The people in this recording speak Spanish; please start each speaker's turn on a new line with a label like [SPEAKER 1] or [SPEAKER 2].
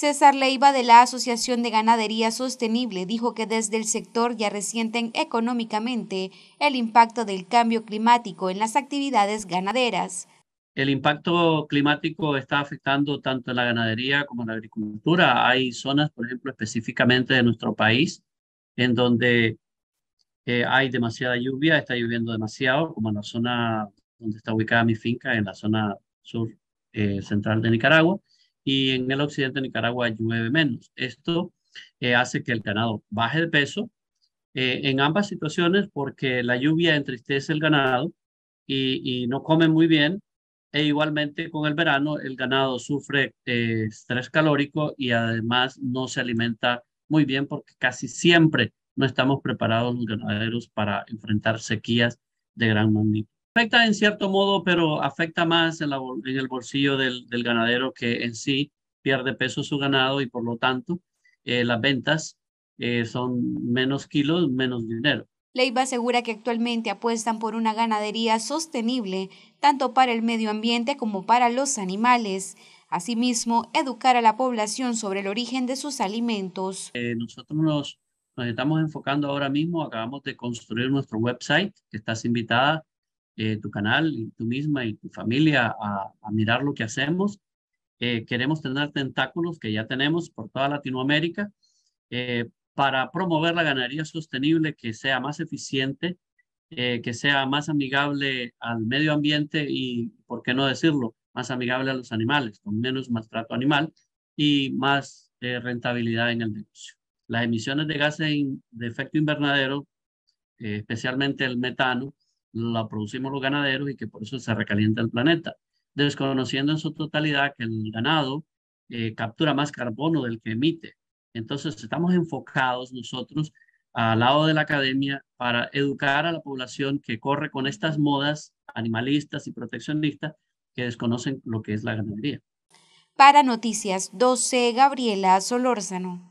[SPEAKER 1] César Leiva de la Asociación de Ganadería Sostenible dijo que desde el sector ya resienten económicamente el impacto del cambio climático en las actividades ganaderas.
[SPEAKER 2] El impacto climático está afectando tanto a la ganadería como a la agricultura. Hay zonas, por ejemplo, específicamente de nuestro país, en donde eh, hay demasiada lluvia, está lloviendo demasiado, como en la zona donde está ubicada mi finca, en la zona sur eh, central de Nicaragua y en el occidente de Nicaragua llueve menos. Esto eh, hace que el ganado baje de peso eh, en ambas situaciones porque la lluvia entristece el ganado y, no come muy bien e igualmente con el verano el ganado sufre eh, estrés calórico y además no se alimenta muy bien porque casi siempre no estamos preparados los ganaderos para enfrentar sequías de gran magnitud afecta en cierto modo, pero afecta más en, el bolsillo del, ganadero que en sí pierde peso su ganado y por lo tanto eh, las ventas eh, son menos kilos, menos dinero.
[SPEAKER 1] Leiva asegura que actualmente apuestan por una ganadería sostenible, tanto para el medio ambiente como para los animales. Asimismo, educar a la población sobre el origen de sus alimentos.
[SPEAKER 2] Eh, nosotros nos, nos estamos enfocando ahora mismo, acabamos de construir nuestro website, que estás invitada eh, tu canal, y tú misma y tu familia a, mirar lo que hacemos. Eh, queremos tener tentáculos que ya tenemos por toda Latinoamérica eh, para promover la ganadería sostenible que sea más eficiente, que sea más amigable al medio ambiente y, ¿por qué no decirlo?, más amigable a los animales, con menos maltrato animal y más rentabilidad en el negocio. Las emisiones de gases de efecto invernadero, especialmente el metano, la producimos los ganaderos y que por eso se recalienta el planeta, desconociendo en su totalidad que el ganado eh, captura más carbono del que emite. Entonces estamos enfocados nosotros al lado de la academia para educar a la población que corre con estas modas animalistas y proteccionistas que desconocen lo que es la ganadería.
[SPEAKER 1] Para Noticias 12, Gabriela Solórzano.